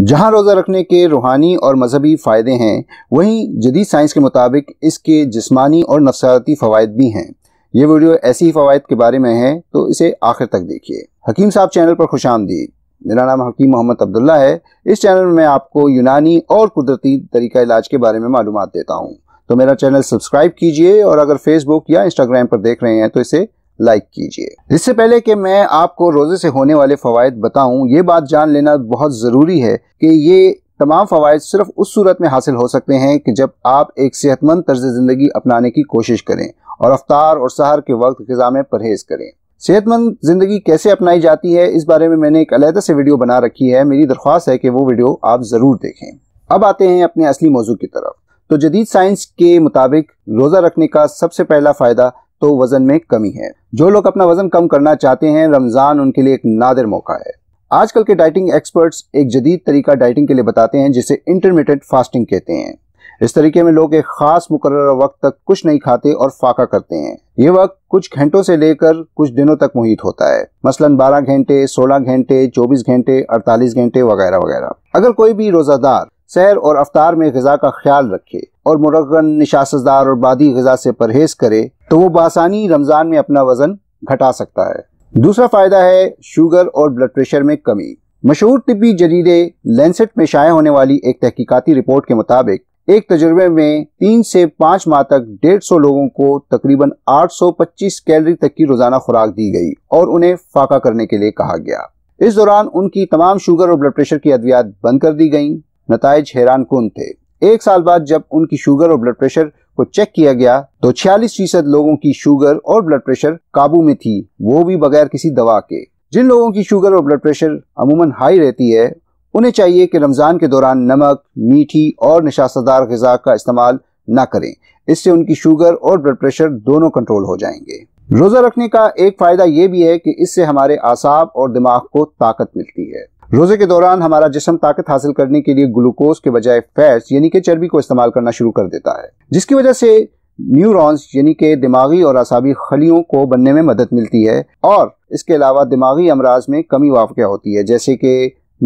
जहां रोज़ा रखने के रूहानी और मजहबी फ़ायदे हैं वहीं जदीद साइंस के मुताबिक इसके जिस्मानी और नफसियाती फ़वाद भी हैं ये वीडियो ऐसी ही फ़वाद के बारे में है तो इसे आखिर तक देखिए हकीम साहब चैनल पर खुश आमदीद मेरा नाम हकीम मोहम्मद अब्दुल्ला है इस चैनल में मैं आपको यूनानी और कुदरती तरीका इलाज के बारे में मालूम देता हूँ तो मेरा चैनल सब्सक्राइब कीजिए और अगर फेसबुक या इंस्टाग्राम पर देख रहे हैं तो इसे लाइक कीजिए इससे पहले कि मैं आपको रोजे से होने वाले फवायद बताऊं ये बात जान लेना बहुत ज़रूरी है कि ये तमाम फवायद सिर्फ उस सूरत में हासिल हो सकते हैं कि जब आप एक सेहतमंद तर्ज ज़िंदगी अपनाने की कोशिश करें और अफ्तार और सहार के वक्त ग़ज़ा में परहेज़ करें सेहतमंद ज़िंदगी कैसे अपनाई जाती है इस बारे में मैंने एक अलहदा से वीडियो बना रखी है मेरी दरख्वास्त है कि वो वीडियो आप ज़रूर देखें अब आते हैं अपने असली मौजू की तरफ तो जदीद साइंस के मुताबिक रोज़ा रखने का सबसे पहला फ़ायदा तो वजन में कमी है जो लोग अपना वजन कम करना चाहते हैं रमजान उनके लिए एक नादिर मौका है आजकल के डाइटिंग एक्सपर्ट्स एक जदीद तरीका डाइटिंग के लिए बताते हैं जिसे इंटरमीडियट फास्टिंग कहते हैं इस तरीके में लोग एक खास मुकर वक्त तक कुछ नहीं खाते और फाका करते हैं ये वक्त कुछ घंटों से लेकर कुछ दिनों तक मुहित होता है मसलन 12 घंटे 16 घंटे 24 घंटे 48 घंटे वगैरह वगैरह अगर कोई भी रोजादार सैर और अवतार में गज़ा का ख्याल रखे और मुरगन निशासदार और बादी गज़ा से परहेज करे तो वो बासानी रमज़ान में अपना वज़न घटा सकता है दूसरा फ़ायदा है शुगर और ब्लड प्रेशर में कमी मशहूर तिबी जदीदे लेंसेट में शाये होने वाली एक तहकीकती रिपोर्ट के मुताबिक एक तजुर्बे में तीन से पाँच माह तक डेढ़ सौ लोगों को तकरीबन आठ सौ पच्चीस कैलरी तक की रोजाना खुराक दी गई और उन्हें फाका करने के लिए कहा गया इस दौरान उनकी तमाम शुगर और ब्लड प्रेशर की अद्वियात बंद कर दी गई नतज हैरान कन थे एक साल बाद जब उनकी शुगर और ब्लड प्रेशर को चेक किया गया तो छियालीस फीसद लोगों की शुगर और ब्लड प्रेशर काबू में थी वो भी बगैर किसी दवा के जिन लोगों की शुगर और ब्लड प्रेशर अमूमन हाई रहती है उन्हें चाहिए कि रमज़ान के दौरान नमक मीठी और नशासदार गजा का इस्तेमाल न करें इससे उनकी शुगर और ब्लड प्रेशर दोनों कंट्रोल हो जाएंगे रोज़ा रखने का एक फ़ायदा यह भी है कि इससे हमारे आसाब और दिमाग को ताकत मिलती है रोजे के दौरान हमारा जिसम ताकत हासिल करने के लिए ग्लूकोज के बजाय फैट्स यानी कि चर्बी को इस्तेमाल करना शुरू कर देता है जिसकी वजह से न्यूरॉन्स यानी कि दिमागी और असाबी खलियों को बनने में मदद मिलती है और इसके अलावा दिमागी अमराज में कमी वाक़ होती है जैसे कि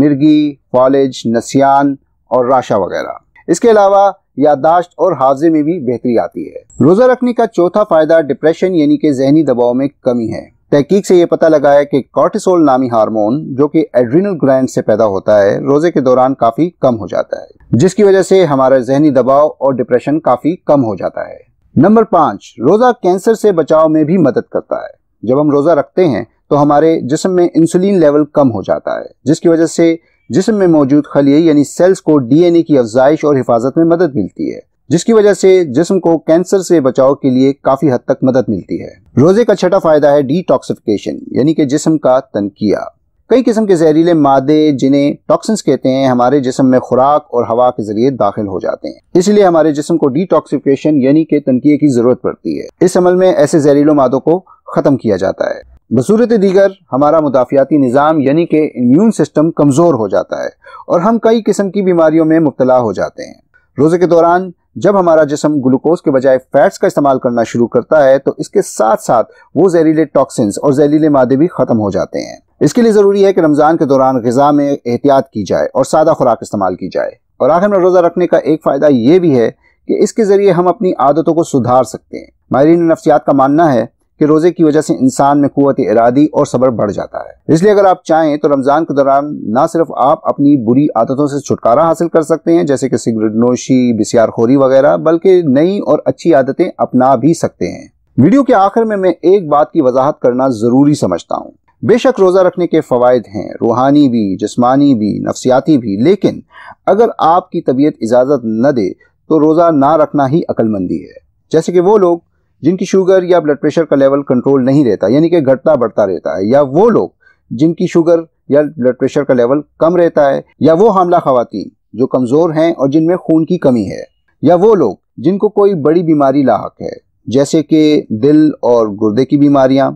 मिर्गी फॉलेज नसियान और राशा वगैरह इसके अलावा यादाश्त और हाफजे में भी बेहतरी आती है रोज़ा रखने का चौथा फ़ायदा डिप्रेशन यानी कि जहनी दबाव में कमी है तहकीक से ये पता लगा है कि कॉर्टिसोल नामी हार्मोन जो कि एड्रीनल ग्रैंड से पैदा होता है रोजे के दौरान काफ़ी कम हो जाता है जिसकी वजह से हमारा जहनी दबाव और डिप्रेशन काफ़ी कम हो जाता है नंबर पांच रोज़ा कैंसर से बचाव में भी मदद करता है जब हम रोज़ा रखते हैं तो हमारे जिसम में इंसुलिन लेवल कम हो जाता है जिसकी वजह से जिसम में मौजूद खलिए यानी सेल्स को डीएनए की अफजाइश और हिफाजत में मदद मिलती है जिसकी वजह से जिस्म को कैंसर से बचाव के लिए काफी हद तक मदद मिलती है रोजे का छठा फायदा है डिटॉक्सिफिकेशन यानी कि जिस्म का तनकिया कई किस्म के जहरीले मादे जिन्हें टॉक्सिन्स कहते हैं हमारे जिसम में खुराक और हवा के जरिए दाखिल हो जाते हैं इसलिए हमारे जिसम को डिटॉक्सिफिकेशन यानी कि तनकिए की जरूरत पड़ती है इस अमल में ऐसे जहरीलों मादों को खत्म किया जाता है बसूरत दीगर हमारा मुदाफ़ियाती निज़ाम यानी कि इम्यून सिस्टम कमज़ोर हो जाता है और हम कई किस्म की बीमारियों में मुबतला हो जाते हैं रोज़े के दौरान जब हमारा जिसम ग्लूकोज के बजाय फैट्स का इस्तेमाल करना शुरू करता है तो इसके साथ साथ वो जहरीले टॉक्सिन और जहरीले मादे भी ख़त्म हो जाते हैं इसके लिए ज़रूरी है कि रमज़ान के दौरान गज़ा में एहतियात की जाए और सादा खुराक इस्तेमाल की जाए और आखिर में रोज़ा रखने का एक फ़ायदा ये भी है कि इसके ज़रिए हम अपनी आदतों को सुधार सकते हैं माहरीन नफ्सियात का मानना है कि रोजे की वजह से इंसान में कुत इरादी और सब्र बढ़ जाता है इसलिए अगर आप चाहें तो रमजान के दौरान न सिर्फ आप अपनी बुरी आदतों से छुटकारा हासिल कर सकते हैं जैसे कि सिगरेट नोशी बिसियार खोरी वगैरह बल्कि नई और अच्छी आदतें अपना भी सकते हैं वीडियो के आखिर में मैं एक बात की वजाहत करना जरूरी समझता हूँ बेशक रोज़ा रखने के फ़वाद हैं रूहानी भी जिसमानी भी नफसियाती भी लेकिन अगर आपकी तबीयत इजाज़त न दे तो रोज़ा ना रखना ही अक्लमंदी है जैसे कि वो लोग जिनकी शुगर या ब्लड प्रेशर का लेवल कंट्रोल नहीं रहता यानी कि घटता बढ़ता रहता है या वो लोग जिनकी शुगर या ब्लड प्रेशर का लेवल कम रहता है या वो हमला खातन जो कमज़ोर हैं और जिनमें खून की कमी है या वो लोग जिनको कोई बड़ी बीमारी लाक है जैसे कि दिल और गुर्दे की बीमारियां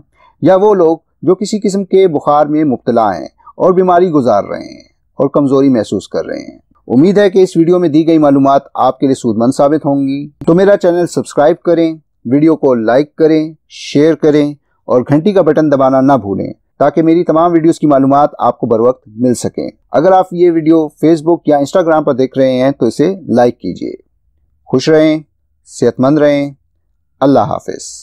या वो लोग जो किसी किस्म के बुखार में मुबतला हैं और बीमारी गुजार रहे हैं और कमज़ोरी महसूस कर रहे हैं उम्मीद है कि इस वीडियो में दी गई मालूम आपके लिए सूदमंद साबित होंगी तो मेरा चैनल सब्सक्राइब करें वीडियो को लाइक करें शेयर करें और घंटी का बटन दबाना ना भूलें ताकि मेरी तमाम वीडियोस की मालूम आपको बर वक्त मिल सकें अगर आप ये वीडियो फेसबुक या इंस्टाग्राम पर देख रहे हैं तो इसे लाइक कीजिए खुश रहें सेहतमंद रहें अल्लाह हाफिज़